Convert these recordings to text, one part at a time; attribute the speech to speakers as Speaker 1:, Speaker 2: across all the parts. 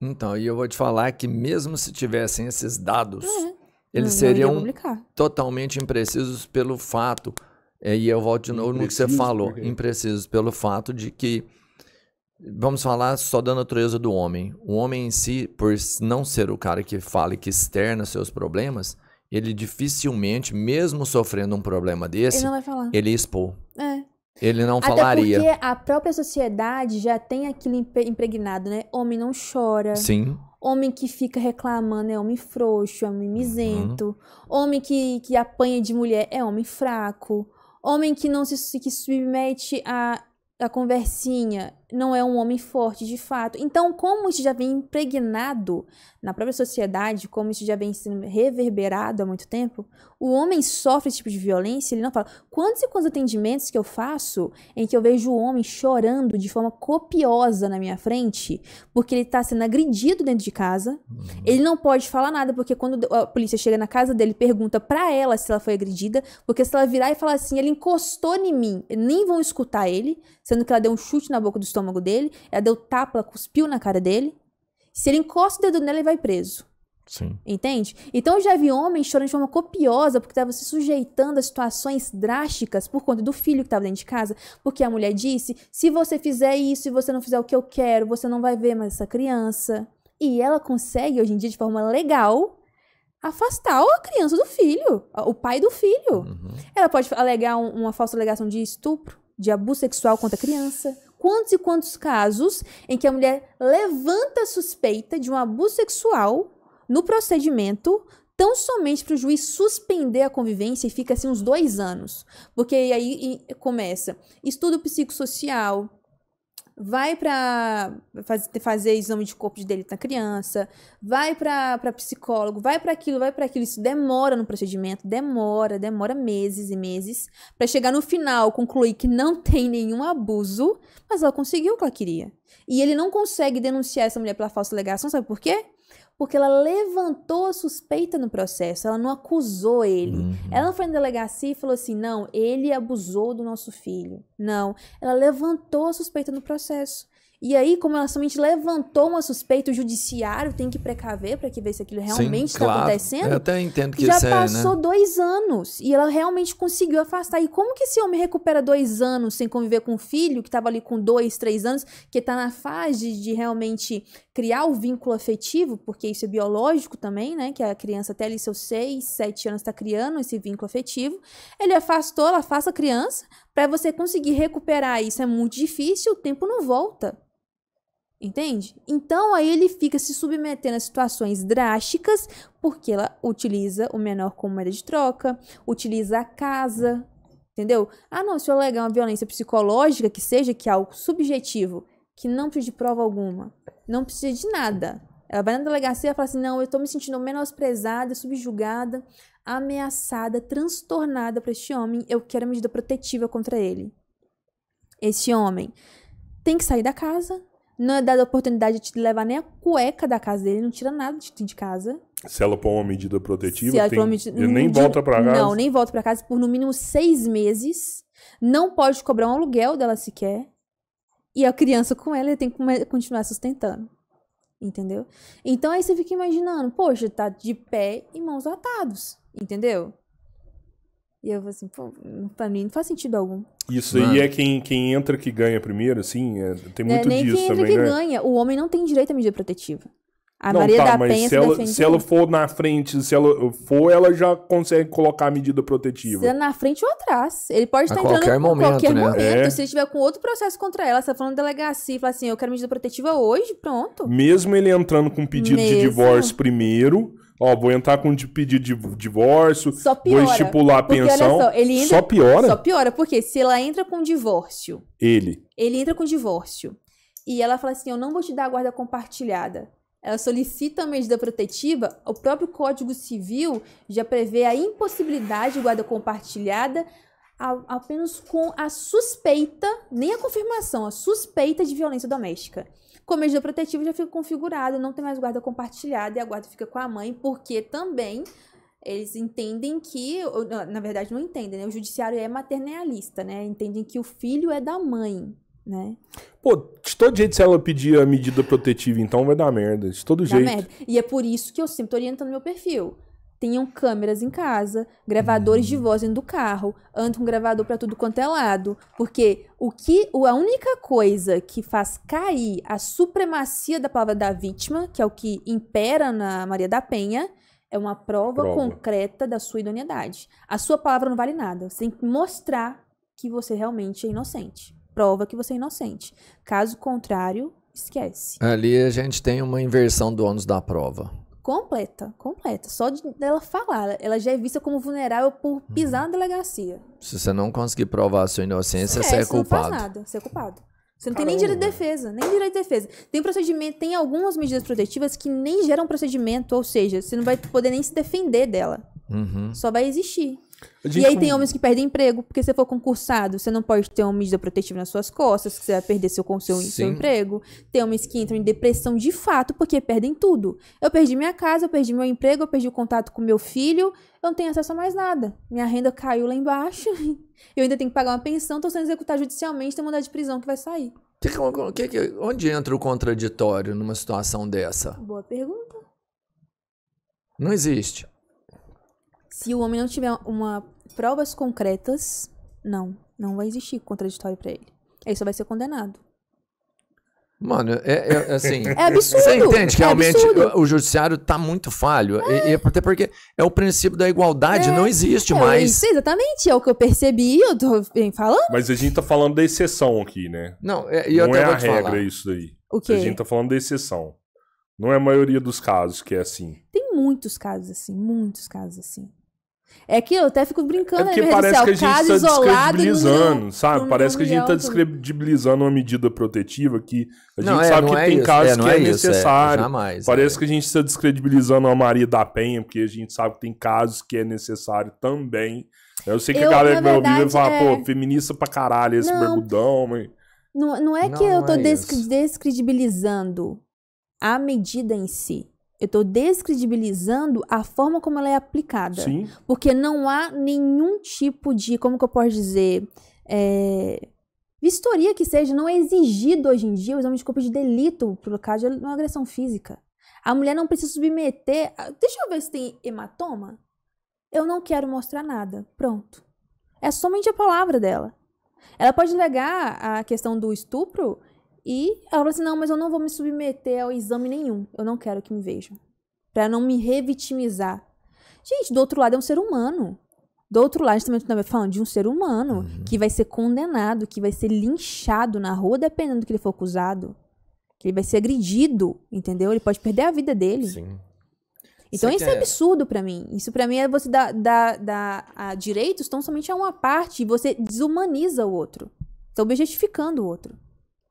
Speaker 1: Então, e eu vou te falar que mesmo se tivessem esses dados, uhum. eles não, seriam não totalmente imprecisos pelo fato, é, e eu volto de novo no que você falou, porque... imprecisos pelo fato de que, vamos falar só da natureza do homem. O homem em si, por não ser o cara que fala e que externa seus problemas, ele dificilmente, mesmo sofrendo um problema desse, ele, ele expor. É. Ele não Até falaria. Porque
Speaker 2: a própria sociedade já tem aquilo impregnado, né? Homem não chora. Sim. Homem que fica reclamando é homem frouxo, é homem misento. Uhum. Homem que, que apanha de mulher é homem fraco. Homem que não se que submete a, a conversinha não é um homem forte de fato. Então, como isso já vem impregnado na própria sociedade, como isso já vem sendo reverberado há muito tempo, o homem sofre esse tipo de violência, ele não fala. Quantos e quantos atendimentos que eu faço em que eu vejo o homem chorando de forma copiosa na minha frente, porque ele está sendo agredido dentro de casa, uhum. ele não pode falar nada, porque quando a polícia chega na casa dele, pergunta para ela se ela foi agredida, porque se ela virar e falar assim, ele encostou em mim, nem vão escutar ele, sendo que ela deu um chute na boca do estômago dele, ela deu tapa, cuspiu na cara dele. Se ele encosta o dedo nela, ele vai preso. Sim. Entende? Então eu já vi homens chorando de forma copiosa porque estava se sujeitando a situações drásticas por conta do filho que estava dentro de casa, porque a mulher disse: se você fizer isso e você não fizer o que eu quero, você não vai ver mais essa criança. E ela consegue, hoje em dia, de forma legal, afastar a criança do filho, o pai do filho. Uhum. Ela pode alegar uma falsa alegação de estupro, de abuso sexual contra a criança quantos e quantos casos em que a mulher levanta suspeita de um abuso sexual no procedimento, tão somente para o juiz suspender a convivência e fica assim uns dois anos. Porque aí começa estudo psicossocial, vai para faz, fazer exame de corpo de delito na criança, vai para psicólogo, vai para aquilo, vai para aquilo. Isso demora no procedimento, demora, demora meses e meses para chegar no final, concluir que não tem nenhum abuso, mas ela conseguiu o que ela queria. E ele não consegue denunciar essa mulher pela falsa alegação, sabe por quê? porque ela levantou a suspeita no processo, ela não acusou ele. Uhum. Ela não foi na delegacia e falou assim: não, ele abusou do nosso filho. Não, ela levantou a suspeita no processo. E aí, como ela somente levantou uma suspeita, o judiciário tem que precaver para que ver se aquilo realmente está claro. acontecendo. Eu até entendo que Já isso passou é, né? dois anos e ela realmente conseguiu afastar. E como que esse homem recupera dois anos sem conviver com o filho, que estava ali com dois, três anos, que está na fase de realmente criar o vínculo afetivo, porque isso é biológico também, né? Que a criança até ali seus seis, sete anos está criando esse vínculo afetivo. Ele afastou, ela afasta a criança, para você conseguir recuperar isso é muito difícil, o tempo não volta. Entende? Então aí ele fica se submetendo a situações drásticas, porque ela utiliza o menor como moeda de troca, utiliza a casa, entendeu? Ah, não, se eu alegar uma violência psicológica, que seja, que é algo subjetivo, que não precisa de prova alguma, não precisa de nada. Ela vai na delegacia e fala assim: não, eu tô me sentindo menosprezada, subjugada, ameaçada, transtornada para este homem, eu quero medida protetiva contra ele. Este homem tem que sair da casa, não é dada a oportunidade de te levar nem a cueca da casa dele, não tira nada de de casa.
Speaker 3: Se ela põe uma medida protetiva, Se ela tem, uma medida, ele nem volta pra casa. Não, nem
Speaker 2: volta pra casa por no mínimo seis meses. Não pode cobrar um aluguel dela sequer. E a criança com ela, ele tem que continuar sustentando. Entendeu? Então aí você fica imaginando, poxa, tá de pé e mãos atados. Entendeu? E eu vou assim, pô, pra mim não faz sentido algum.
Speaker 3: Isso Mano. Né? aí é quem, quem entra que ganha primeiro, assim, é, tem né, muito é, nem disso quem entra também, que né? ganha.
Speaker 2: O homem não tem direito à medida protetiva. A não, Maria tá, da mas Penha se, ela, se ela
Speaker 3: for na frente, se ela for, ela já consegue colocar a medida protetiva. Se é
Speaker 2: na frente ou atrás. Ele pode estar a entrando qualquer momento, qualquer né? momento. É. Se ele estiver com outro processo contra ela, se ela for na delegacia e falar assim, eu quero medida protetiva hoje, pronto.
Speaker 3: Mesmo ele entrando com pedido Mesmo. de divórcio primeiro, Ó, vou entrar com pedido de divórcio, só piora, vou estipular a pensão. Só, ele entra, só piora? Só
Speaker 2: piora, porque se ela entra com divórcio. Ele. Ele entra com divórcio. E ela fala assim: Eu não vou te dar a guarda compartilhada. Ela solicita a medida protetiva, o próprio Código Civil já prevê a impossibilidade de guarda compartilhada apenas com a suspeita, nem a confirmação, a suspeita de violência doméstica. Com medida protetiva já fica configurada, não tem mais guarda compartilhada e a guarda fica com a mãe, porque também eles entendem que, na verdade não entendem, né? O judiciário é maternalista, né? Entendem que o filho é da mãe, né?
Speaker 3: Pô, de todo jeito, se ela pedir a medida protetiva, então vai dar merda. De todo dá jeito. Merda.
Speaker 2: E é por isso que eu sempre tô orientando meu perfil tenham câmeras em casa, gravadores de hum. voz dentro do carro, andam com gravador para tudo quanto é lado, porque o que a única coisa que faz cair a supremacia da palavra da vítima, que é o que impera na Maria da Penha, é uma prova, prova. concreta da sua idoneidade. A sua palavra não vale nada. Você tem que mostrar que você realmente é inocente. Prova que você é inocente. Caso contrário, esquece.
Speaker 1: Ali a gente tem uma inversão do ônus da prova.
Speaker 2: Completa, completa. Só de dela falar, ela já é vista como vulnerável por uhum. pisar na delegacia.
Speaker 1: Se você não conseguir provar a sua inocência, é, você é você culpado. Não faz
Speaker 2: nada, você é culpado. Você não Caramba. tem nem direito de defesa, nem direito de defesa. Tem procedimento, tem algumas medidas protetivas que nem geram procedimento, ou seja, você não vai poder nem se defender dela. Uhum. Só vai existir. E aí tem homens que perdem emprego, porque você for concursado, você não pode ter uma medida protetiva nas suas costas, que você vai perder seu, seu, seu emprego. Tem homens que entram em depressão de fato, porque perdem tudo. Eu perdi minha casa, eu perdi meu emprego, eu perdi o contato com meu filho, eu não tenho acesso a mais nada. Minha renda caiu lá embaixo, eu ainda tenho que pagar uma pensão, estou sendo executado judicialmente, tenho mandado de prisão que vai sair.
Speaker 1: Que, que, que, onde entra o contraditório numa situação dessa?
Speaker 2: Boa pergunta.
Speaker 1: Não existe.
Speaker 2: Se o homem não tiver uma provas concretas, não, não vai existir contraditório para ele. Ele só vai ser condenado.
Speaker 1: Mano, é, é, é assim. É absurdo. Você entende que é realmente o judiciário tá muito falho. É. E, até porque é o princípio da igualdade, é. não existe é mais. Isso,
Speaker 2: exatamente. É o que eu percebi, eu tô falando.
Speaker 1: Mas a gente tá falando da exceção
Speaker 3: aqui, né? Não, é, eu não é a regra falar. isso daí. O quê? A gente tá falando da exceção. Não é a maioria dos casos que é assim.
Speaker 2: Tem muitos casos assim, muitos casos assim. É que eu até fico brincando, é porque né, parece é tá que a gente está descredibilizando,
Speaker 3: sabe? parece que a gente está descredibilizando uma medida protetiva que a gente é, não, sabe é, que é tem isso, casos é, que é, necessário. Isso, jamais, parece que a gente está descredibilizando a Maria da Penha, porque a gente sabe que tem casos que é necessário também. Eu sei que eu, a galera que vai ouvir vai falar, pô, feminista pra caralho esse não, barbudão,
Speaker 2: Não, não é que não, eu tô descredibilizando a medida em si eu estou descredibilizando a forma como ela é aplicada. Sim. Porque não há nenhum tipo de, como que eu posso dizer, é, vistoria que seja, não é exigido hoje em dia o exame de corpo de delito por causa de uma agressão física. A mulher não precisa submeter. A, deixa eu ver se tem hematoma. Eu não quero mostrar nada. Pronto. É somente a palavra dela. Ela pode negar a questão do estupro e ela falou assim: não, mas eu não vou me submeter ao exame nenhum. Eu não quero que me vejam. Para não me revitimizar. Gente, do outro lado é um ser humano. Do outro lado, a gente também está falando de um ser humano uhum. que vai ser condenado, que vai ser linchado na rua, dependendo do que ele for acusado. Que ele vai ser agredido, entendeu? Ele pode perder a vida dele. Sim. Então Você isso quer... É, é absurdo para mim. Isso para mim é você dar, dar, dar a direitos tão somente a uma parte e você desumaniza o outro. Está objetificando o outro.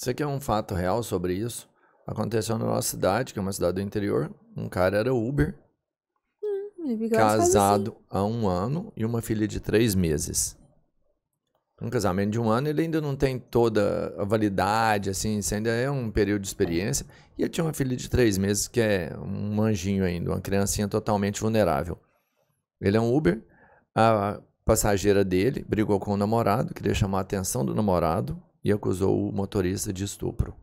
Speaker 1: Isso aqui é um fato real sobre isso. Aconteceu na nossa cidade, que é uma cidade do interior. Um cara era Uber,
Speaker 2: hum, casado
Speaker 1: assim. há um ano e uma filha de três meses. Um casamento de um ano, ele ainda não tem toda a validade, assim, isso ainda é um período de experiência. E ele tinha uma filha de três meses, que é um anjinho ainda, uma criancinha totalmente vulnerável. Ele é um Uber, a passageira dele brigou com o namorado, queria chamar a atenção do namorado, e acusou o motorista de estupro.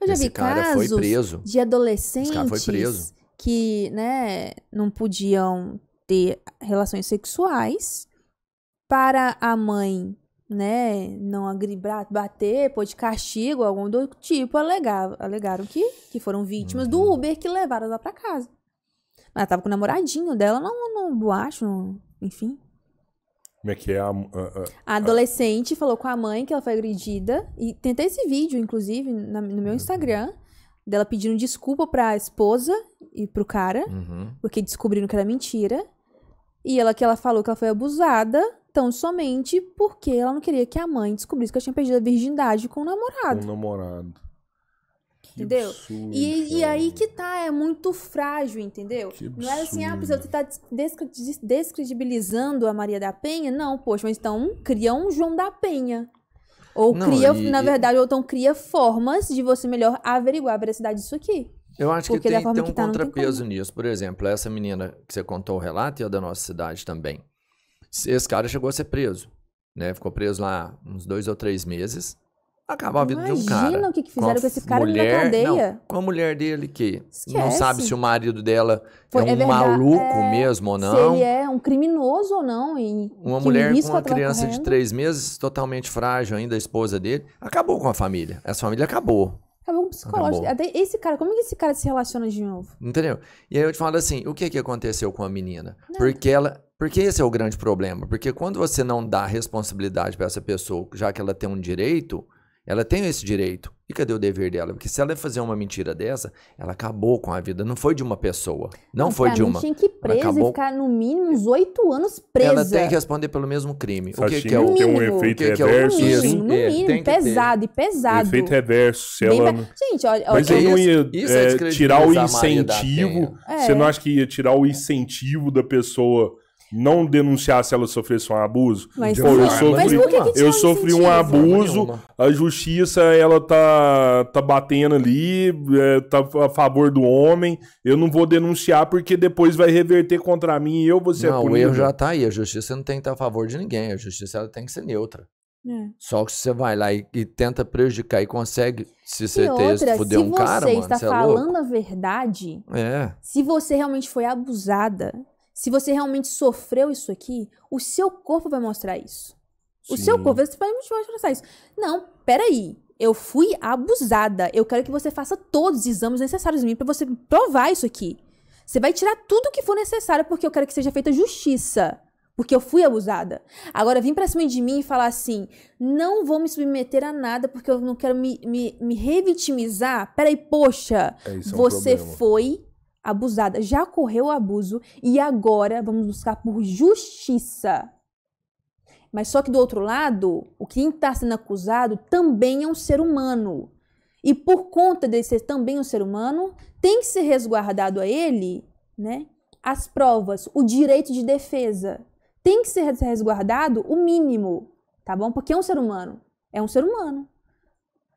Speaker 2: Eu já Esse vi cara casos foi preso. de adolescentes que né, não podiam ter relações sexuais para a mãe né, não agribrar, bater, pôr de castigo, algum do tipo, alegava, alegaram que, que foram vítimas uhum. do Uber que levaram lá para casa. ela tava com o namoradinho dela, não, não boacho, enfim
Speaker 3: como é que é a, a, a, a
Speaker 2: adolescente falou com a mãe que ela foi agredida e tem até esse vídeo inclusive na, no meu uhum. Instagram dela pedindo desculpa para a esposa e pro cara uhum. porque descobriram que era mentira e ela que ela falou que ela foi abusada tão somente porque ela não queria que a mãe descobrisse que ela tinha perdido a virgindade com o namorado. Com o namorado entendeu? Absurdo, e, e, aí que tá, é muito frágil, entendeu? Não é assim, ah, você tá descredibilizando a Maria da Penha? Não, poxa, mas então cria um João da Penha. Ou Não, cria, e, na verdade, ou então cria formas de você melhor averiguar a veracidade disso aqui. Eu acho que é tem, tem um que tá, contrapeso
Speaker 1: nisso. Por exemplo, essa menina que você contou o relato e a da nossa cidade também. Esse cara chegou a ser preso. Né? Ficou preso lá uns dois ou três meses acabar a vida Imagina de um cara. Imagina o que, que fizeram com, com esse cara mulher, na cadeia. Não, com a mulher dele que Esquece. não sabe se o marido dela é Foi, é um é verdade, maluco é, mesmo ou não. Se ele
Speaker 2: é um criminoso ou não. E uma mulher com uma criança correndo. de
Speaker 1: três meses, totalmente frágil ainda, a esposa dele. Acabou com a família. Essa família acabou.
Speaker 2: Acabou com o psicológico. Acabou. esse cara, como é que esse cara se relaciona de novo?
Speaker 1: Entendeu? E aí eu te falo assim, o que que aconteceu com a menina? Não. Porque ela... Porque esse é o grande problema. Porque quando você não dá responsabilidade para essa pessoa, já que ela tem um direito, ela tem esse direito. E cadê o dever dela? Porque se ela fazer uma mentira dessa, ela acabou com a vida. Não foi de uma pessoa. Não foi de uma. tinha que ir presa acabou... e
Speaker 2: ficar no mínimo uns oito anos presa. Ela tem que
Speaker 1: responder pelo mesmo crime. É Só o que, que é o... Assim. É, tem um efeito que reverso. Que é o... No mínimo, é, pesado
Speaker 2: e pesado. Efeito
Speaker 1: reverso. Se ela... Bem...
Speaker 2: Gente, olha... Mas você não ia é, é, tirar o incentivo... Você não acha
Speaker 3: que ia tirar o incentivo da pessoa não denunciar se ela sofresse um abuso. Mas, Pô, eu sofri, que que eu sofri um abuso, a justiça ela tá, tá batendo ali, é, tá a favor do homem, eu não vou denunciar porque depois vai reverter contra mim e eu vou ser não, punido. Não, o erro já
Speaker 1: tá aí, a justiça não tem que estar tá a favor de ninguém, a justiça ela tem que ser neutra. É. Só que se você vai lá e, e, tenta prejudicar e consegue, se você ter fuder um cara, mano, você está é falando
Speaker 2: a verdade, é. se você realmente foi abusada, se você realmente sofreu isso aqui, o seu corpo vai mostrar isso. Sim. O seu corpo vai mostrar isso. Não, peraí. Eu fui abusada. Eu quero que você faça todos os exames necessários em mim para você provar isso aqui. Você vai tirar tudo o que for necessário porque eu quero que seja feita justiça. Porque eu fui abusada. Agora, vim pra cima de mim e falar assim: não vou me submeter a nada porque eu não quero me, me, me revitimizar. Peraí, poxa, é, é um você foi abusada, já ocorreu o abuso e agora vamos buscar por justiça. Mas só que do outro lado, o que está sendo acusado também é um ser humano. E por conta de ser também um ser humano, tem que ser resguardado a ele, né? As provas, o direito de defesa. Tem que ser resguardado o mínimo, tá bom? Porque é um ser humano. É um ser humano.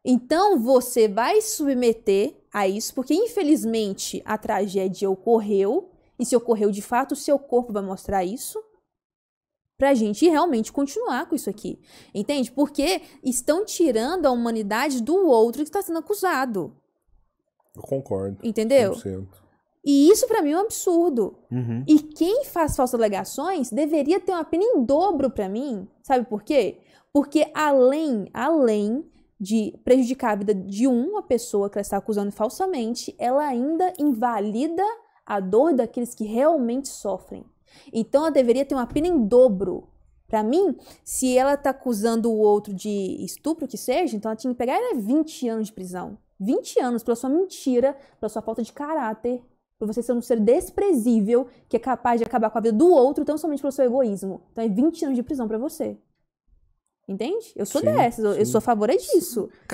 Speaker 2: Então você vai submeter a isso, porque infelizmente a tragédia ocorreu, e se ocorreu de fato, o seu corpo vai mostrar isso para a gente realmente continuar com isso aqui, entende? Porque estão tirando a humanidade do outro que está sendo acusado.
Speaker 3: Eu concordo. Entendeu? 100%.
Speaker 2: E isso para mim é um absurdo. Uhum. E quem faz falsas alegações deveria ter uma pena em dobro para mim, sabe por quê? Porque além, além de prejudicar a vida de uma pessoa que ela está acusando falsamente, ela ainda invalida a dor daqueles que realmente sofrem. Então ela deveria ter uma pena em dobro. Para mim, se ela está acusando o outro de estupro, que seja, então ela tinha que pegar ela 20 anos de prisão. 20 anos pela sua mentira, pela sua falta de caráter, por você ser um ser desprezível que é capaz de acabar com a vida do outro tão somente pelo seu egoísmo. Então é 20 anos de prisão para você. Entende? Eu sou sim, dessas, eu, eu sou a favor é disso. Cara,